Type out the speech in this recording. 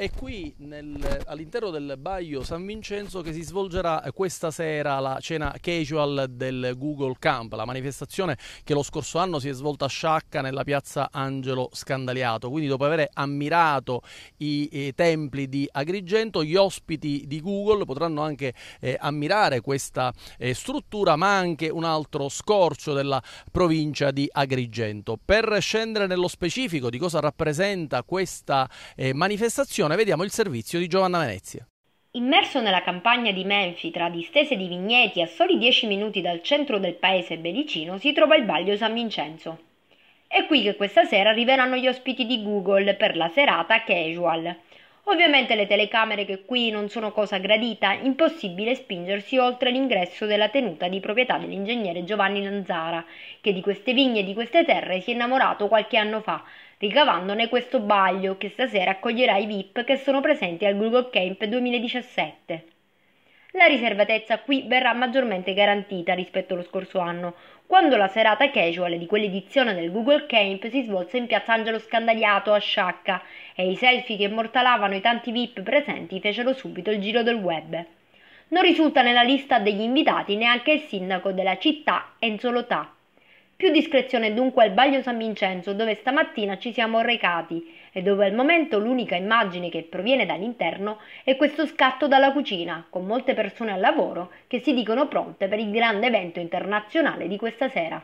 È qui nel, all'interno del Baio San Vincenzo che si svolgerà questa sera la cena casual del Google Camp, la manifestazione che lo scorso anno si è svolta a Sciacca nella piazza Angelo Scandaliato. Quindi dopo aver ammirato i, i eh, templi di Agrigento, gli ospiti di Google potranno anche eh, ammirare questa eh, struttura, ma anche un altro scorcio della provincia di Agrigento. Per scendere nello specifico di cosa rappresenta questa eh, manifestazione, trasmissione vediamo il servizio di Giovanna Venezia. Immerso nella campagna di Menfi, tra distese di vigneti a soli 10 minuti dal centro del paese belicino, si trova il Baglio San Vincenzo. È qui che questa sera arriveranno gli ospiti di Google per la serata Casual Ovviamente le telecamere che qui non sono cosa gradita, impossibile spingersi oltre l'ingresso della tenuta di proprietà dell'ingegnere Giovanni Lanzara, che di queste vigne e di queste terre si è innamorato qualche anno fa, ricavandone questo baglio che stasera accoglierà i VIP che sono presenti al Google Camp 2017 la riservatezza qui verrà maggiormente garantita rispetto allo scorso anno, quando la serata casual di quell'edizione del Google Camp si svolse in piazza Angelo Scandagliato a Sciacca e i selfie che immortalavano i tanti VIP presenti fecero subito il giro del web. Non risulta nella lista degli invitati neanche il sindaco della città Enzo Lotà. Più discrezione dunque al Baglio San Vincenzo dove stamattina ci siamo recati e dove al momento l'unica immagine che proviene dall'interno è questo scatto dalla cucina, con molte persone al lavoro che si dicono pronte per il grande evento internazionale di questa sera.